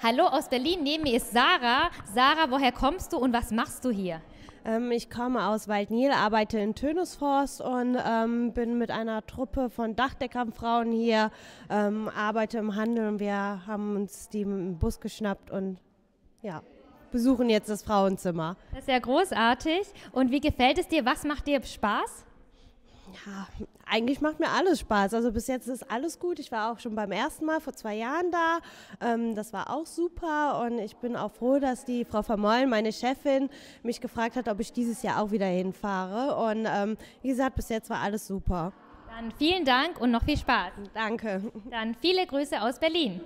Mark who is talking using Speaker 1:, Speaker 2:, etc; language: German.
Speaker 1: Hallo aus Berlin, neben mir ist Sarah. Sarah, woher kommst du und was machst du hier? Ähm, ich komme aus Waldnil, arbeite in Tönusforst und ähm, bin mit einer Truppe von Dachdeckerfrauen hier, ähm, arbeite im Handel und wir haben uns die Bus geschnappt und ja, besuchen
Speaker 2: jetzt das Frauenzimmer.
Speaker 3: Das ist ja großartig. Und wie gefällt es dir? Was macht dir Spaß? Ja, eigentlich
Speaker 1: macht mir alles Spaß. Also bis jetzt ist alles gut. Ich war auch schon beim ersten Mal vor zwei Jahren da. Ähm, das war auch super und ich bin auch froh, dass die Frau Vermeulen, meine Chefin, mich gefragt hat, ob ich dieses Jahr auch wieder hinfahre. Und ähm, wie gesagt, bis jetzt war alles super.
Speaker 4: Dann
Speaker 3: vielen Dank und noch viel Spaß. Danke. Dann viele Grüße aus Berlin.